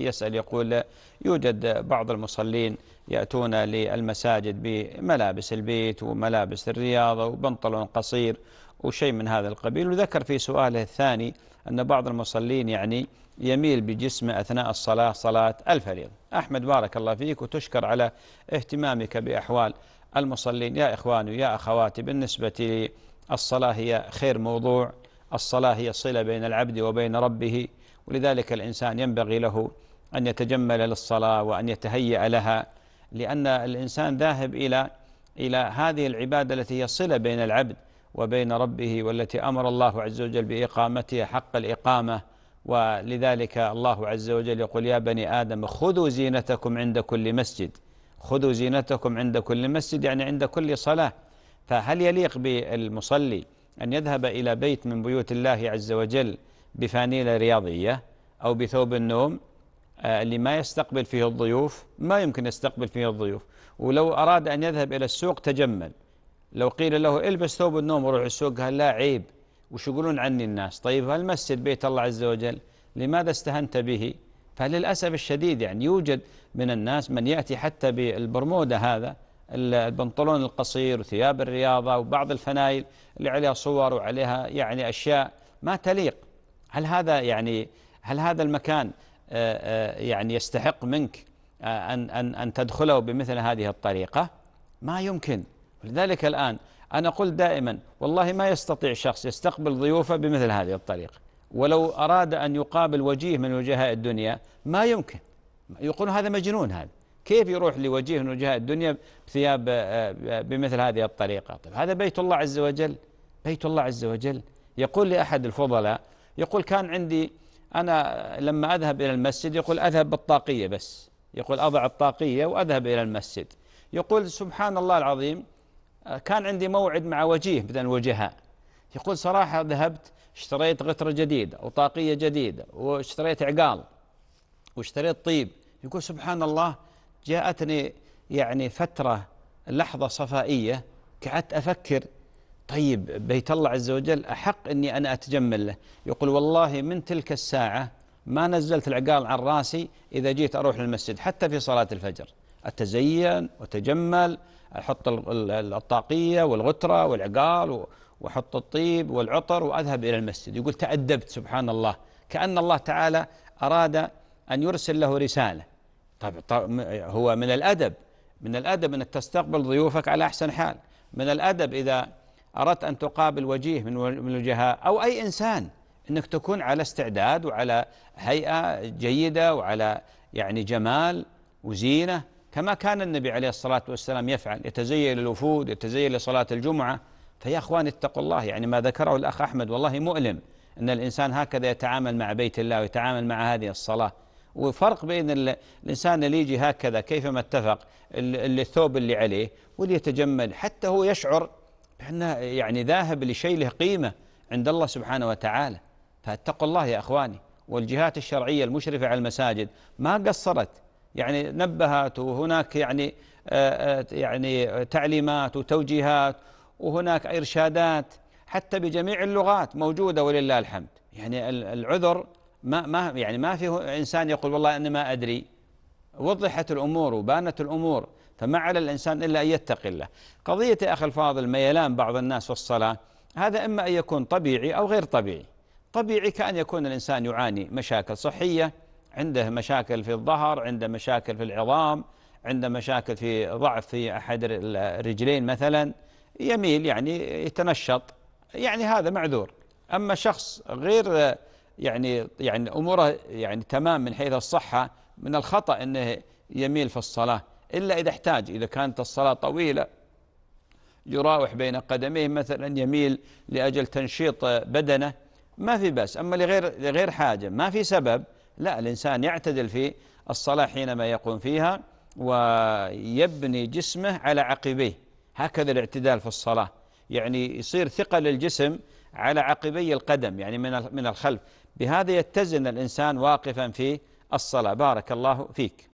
يسأل يقول يوجد بعض المصلين يأتون للمساجد بملابس البيت وملابس الرياضة وبنطلون قصير وشيء من هذا القبيل وذكر في سؤاله الثاني أن بعض المصلين يعني يميل بجسمه أثناء الصلاة صلاة الفريض أحمد بارك الله فيك وتشكر على اهتمامك بأحوال المصلين يا إخواني ويا أخواتي بالنسبة للصلاة هي خير موضوع الصلاة هي الصلة بين العبد وبين ربه ولذلك الإنسان ينبغي له أن يتجمل للصلاة وأن يتهيأ لها لأن الإنسان ذاهب إلى إلى هذه العبادة التي هي الصلة بين العبد وبين ربه والتي أمر الله عز وجل بإقامتها حق الإقامة ولذلك الله عز وجل يقول يا بني آدم خذوا زينتكم عند كل مسجد خذوا زينتكم عند كل مسجد يعني عند كل صلاة فهل يليق بالمصلي أن يذهب إلى بيت من بيوت الله عز وجل بفانيلة رياضية أو بثوب النوم آه، اللي ما يستقبل فيه الضيوف ما يمكن يستقبل فيه الضيوف ولو أراد أن يذهب إلى السوق تجمل لو قيل له البس ثوب النوم وروح السوق قال لا عيب وش يقولون عني الناس طيب هل مسجد بيت الله عز وجل لماذا استهنت به فللأسف الشديد يعني يوجد من الناس من يأتي حتى بالبرمودة هذا البنطلون القصير وثياب الرياضة وبعض الفنايل اللي عليها صور وعليها يعني أشياء ما تليق هل هذا يعني هل هذا المكان آه، آه، يعني يستحق منك آه، أن أن أن تدخله بمثل هذه الطريقة؟ ما يمكن لذلك الآن أنا أقول دائما والله ما يستطيع شخص يستقبل ضيوفه بمثل هذه الطريقة ولو أراد أن يقابل وجيه من وجهاء الدنيا ما يمكن يقول هذا مجنون هذا كيف يروح لوجيه من وجهاء الدنيا بثياب آه، آه، بمثل هذه الطريقة طيب هذا بيت الله عز وجل بيت الله عز وجل يقول لأحد الفضلاء يقول كان عندي أنا لما أذهب إلى المسجد يقول أذهب بالطاقية بس يقول أضع الطاقية وأذهب إلى المسجد يقول سبحان الله العظيم آه، كان عندي موعد مع وجيه مثلا وجهاء يقول صراحة ذهبت اشتريت غترة جديدة وطاقية جديدة واشتريت عقال واشتريت طيب يقول سبحان الله جاءتني يعني فترة لحظة صفائية قعدت أفكر طيب بيت الله عز وجل أحق أني أنا أتجمل له يقول والله من تلك الساعة ما نزلت العقال عن راسي إذا جيت أروح للمسجد حتى في صلاة الفجر أتزين وتجمل أحط الطاقية والغترة والعقال وأحط الطيب والعطر وأذهب إلى المسجد يقول تأدبت سبحان الله كأن الله تعالى أراد أن يرسل له رسالة طب, طب هو من الأدب من الأدب أنك تستقبل ضيوفك على أحسن حال من الأدب إذا أردت أن تقابل وجيه من من الوجهاء أو أي إنسان أنك تكون على استعداد وعلى هيئة جيدة وعلى يعني جمال وزينة كما كان النبي عليه الصلاة والسلام يفعل يتزين للوفود يتزين لصلاة الجمعة فيا أخوان اتقوا الله يعني ما ذكره الأخ أحمد والله مؤلم أن الإنسان هكذا يتعامل مع بيت الله ويتعامل مع هذه الصلاة وفرق بين الإنسان اللي يجي هكذا كيفما اتفق الثوب اللي عليه واللي يتجمل حتى هو يشعر بأنه يعني ذاهب لشيء له قيمة عند الله سبحانه وتعالى فاتقوا الله يا أخواني والجهات الشرعية المشرفة على المساجد ما قصرت يعني نبهت وهناك يعني آه، آه، يعني تعليمات وتوجيهات وهناك إرشادات حتى بجميع اللغات موجودة ولله الحمد يعني العذر ما ما يعني ما فيه انسان يقول والله انا ما ادري وضحت الامور وبانت الامور فما على الانسان الا ان يتقي الله. قضيه يا اخي الفاضل ميلان بعض الناس في الصلاه هذا اما ان يكون طبيعي او غير طبيعي. طبيعي كان يكون الانسان يعاني مشاكل صحيه عنده مشاكل في الظهر، عنده مشاكل في العظام، عنده مشاكل في ضعف في احد الرجلين مثلا يميل يعني يتنشط يعني هذا معذور. اما شخص غير يعني يعني اموره يعني تمام من حيث الصحه من الخطا انه يميل في الصلاه الا اذا احتاج اذا كانت الصلاه طويله يراوح بين قدميه مثلا يميل لاجل تنشيط بدنه ما في بس اما لغير لغير حاجه ما في سبب لا الانسان يعتدل في الصلاه حينما يقوم فيها ويبني جسمه على عقبيه هكذا الاعتدال في الصلاه يعني يصير ثقل الجسم على عقبي القدم يعني من من الخلف بهذا يتزن الانسان واقفا في الصلاه بارك الله فيك